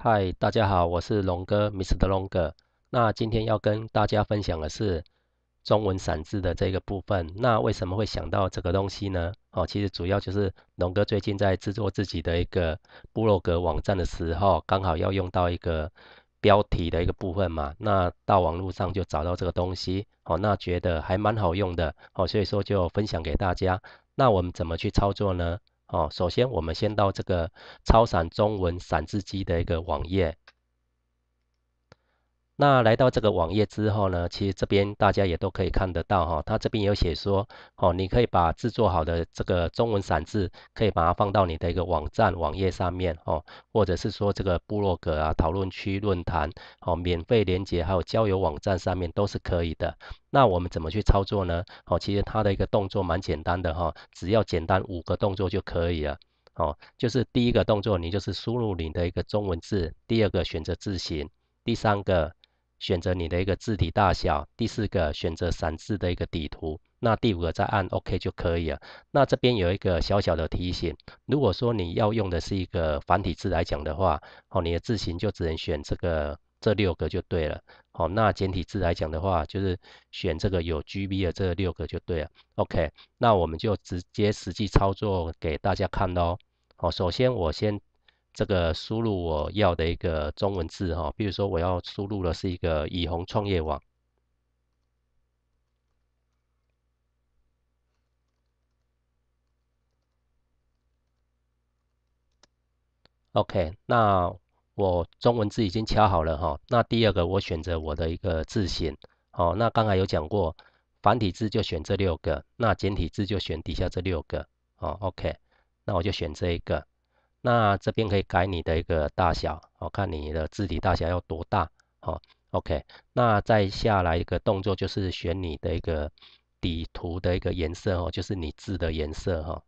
嗨，大家好，我是龙哥，Mr. 龙哥。那今天要跟大家分享的是中文散字的这个部分。那为什么会想到这个东西呢？哦，其实主要就是龙哥最近在制作自己的一个部落格网站的时候，刚好要用到一个标题的一个部分嘛。那到网络上就找到这个东西，哦，那觉得还蛮好用的，哦，所以说就分享给大家。那我们怎么去操作呢？哦，首先我们先到这个超闪中文闪字机的一个网页。那来到这个网页之后呢，其实这边大家也都可以看得到哈，它这边有写说哦，你可以把制作好的这个中文散字，可以把它放到你的一个网站网页上面哦，或者是说这个部落格啊、讨论区、论坛哦，免费连接还有交友网站上面都是可以的。那我们怎么去操作呢？哦，其实它的一个动作蛮简单的哈，只要简单五个动作就可以了。哦，就是第一个动作，你就是输入你的一个中文字，第二个选择字型，第三个。选择你的一个字体大小，第四个选择闪字的一个底图，那第五个再按 OK 就可以了。那这边有一个小小的提醒，如果说你要用的是一个繁体字来讲的话，哦，你的字型就只能选这个这六个就对了。哦，那简体字来讲的话，就是选这个有 GB 的这六个就对了。OK，那我们就直接实际操作给大家看喽。哦，首先我先。这个输入我要的一个中文字哈，比如说我要输入的是一个以红创业网。OK，那我中文字已经敲好了哈。那第二个我选择我的一个字型，好，那刚才有讲过，繁体字就选这六个，那简体字就选底下这六个，哦，OK，那我就选这一个。那这边可以改你的一个大小哦，看你的字体大小要多大哦。OK，那再下来一个动作就是选你的一个底图的一个颜色哦，就是你字的颜色哈。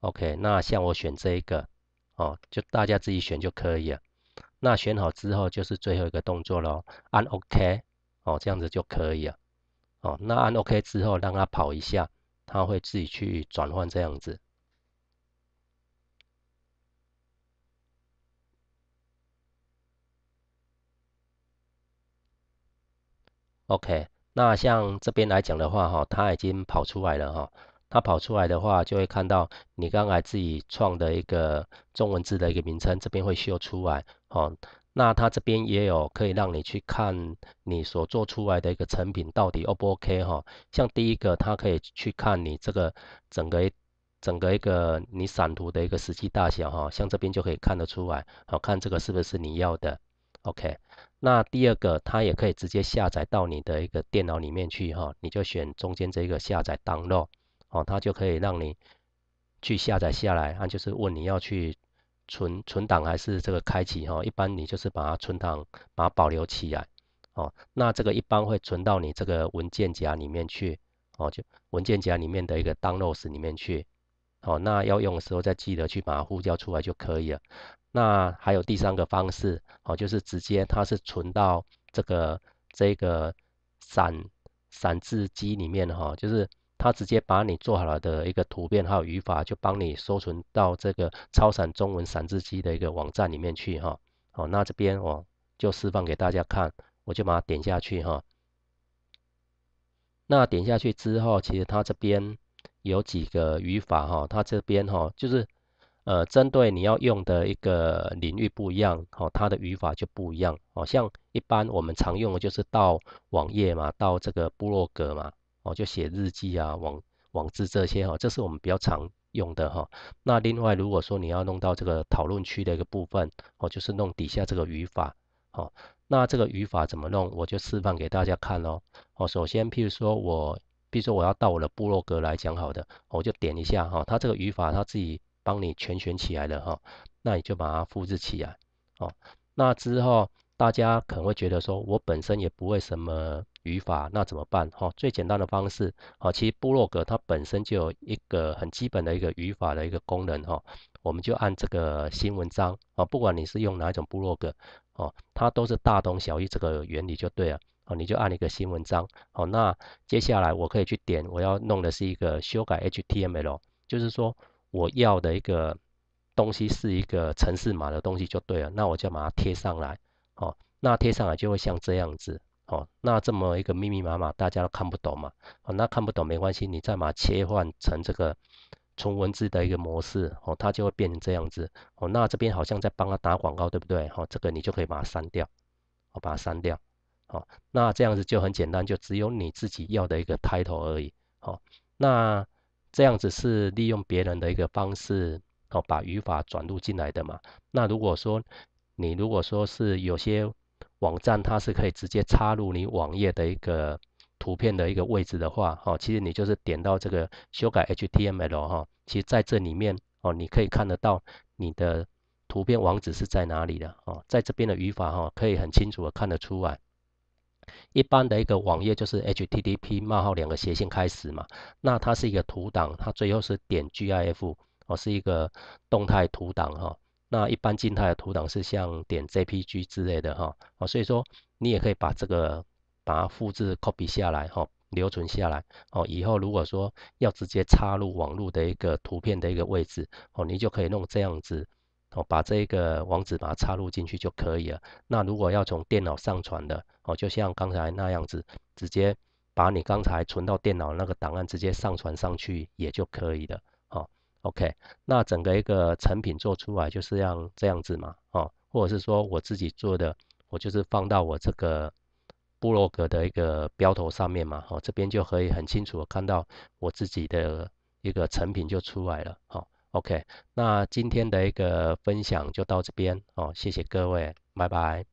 OK，那像我选这一个哦，就大家自己选就可以了。那选好之后就是最后一个动作喽，按 OK 哦，这样子就可以了。哦，那按 OK 之后让它跑一下，它会自己去转换这样子。OK，那像这边来讲的话，哈，它已经跑出来了哈。它跑出来的话，就会看到你刚才自己创的一个中文字的一个名称，这边会秀出来，哈。那它这边也有可以让你去看你所做出来的一个成品到底 O 不 OK 哈。像第一个，它可以去看你这个整个整个一个你散图的一个实际大小哈。像这边就可以看得出来，好看这个是不是你要的。OK，那第二个，它也可以直接下载到你的一个电脑里面去哈，你就选中间这个下载 download，哦，它就可以让你去下载下来。啊，就是问你要去存存档还是这个开启哈，一般你就是把它存档，把它保留起来，哦，那这个一般会存到你这个文件夹里面去，哦，就文件夹里面的一个 downloads 里面去。哦，那要用的时候再记得去把它呼叫出来就可以了。那还有第三个方式，哦，就是直接它是存到这个这个闪闪字机里面哈，就是它直接把你做好了的一个图片还有语法就帮你收存到这个超闪中文闪字机的一个网站里面去哈。哦，那这边我就示范给大家看，我就把它点下去哈。那点下去之后，其实它这边。有几个语法哈，它这边哈就是呃，针对你要用的一个领域不一样哦，它的语法就不一样哦。像一般我们常用的，就是到网页嘛，到这个部落格嘛，哦，就写日记啊、网网字这些哈，这是我们比较常用的哈。那另外，如果说你要弄到这个讨论区的一个部分哦，就是弄底下这个语法哦，那这个语法怎么弄，我就示范给大家看哦。哦，首先，譬如说我。比如说我要到我的部落格来讲，好的，我就点一下哈，它这个语法它自己帮你全选起来了哈，那你就把它复制起来哦。那之后大家可能会觉得说，我本身也不会什么语法，那怎么办哈？最简单的方式哦，其实部落格它本身就有一个很基本的一个语法的一个功能哈，我们就按这个新文章啊，不管你是用哪一种部落格哦，它都是大同小异这个原理就对了。哦，你就按一个新文章。好，那接下来我可以去点，我要弄的是一个修改 HTML，就是说我要的一个东西是一个城市码的东西就对了。那我就把它贴上来。哦，那贴上来就会像这样子。哦，那这么一个密密麻麻，大家都看不懂嘛。哦，那看不懂没关系，你再把它切换成这个纯文字的一个模式。哦，它就会变成这样子。哦，那这边好像在帮他打广告，对不对？哦，这个你就可以把它删掉。哦，把它删掉。好，那这样子就很简单，就只有你自己要的一个 title 而已。好，那这样子是利用别人的一个方式，哦，把语法转入进来的嘛。那如果说你如果说是有些网站它是可以直接插入你网页的一个图片的一个位置的话，哦，其实你就是点到这个修改 HTML 哈，其实在这里面哦，你可以看得到你的图片网址是在哪里的哦，在这边的语法哈，可以很清楚的看得出来。一般的一个网页就是 HTTP 冒号两个斜线开始嘛，那它是一个图档，它最后是点 GIF，哦，是一个动态图档哈。那一般静态的图档是像点 JPG 之类的哈，哦，所以说你也可以把这个把它复制 copy 下来哈，留存下来哦。以后如果说要直接插入网络的一个图片的一个位置，哦，你就可以弄这样子。哦，把这个网址把它插入进去就可以了。那如果要从电脑上传的，哦，就像刚才那样子，直接把你刚才存到电脑那个档案直接上传上去也就可以了。哦 o k 那整个一个成品做出来就是这样这样子嘛，哦，或者是说我自己做的，我就是放到我这个部落格的一个标头上面嘛，哦，这边就可以很清楚的看到我自己的一个成品就出来了，好。OK，那今天的一个分享就到这边哦，谢谢各位，拜拜。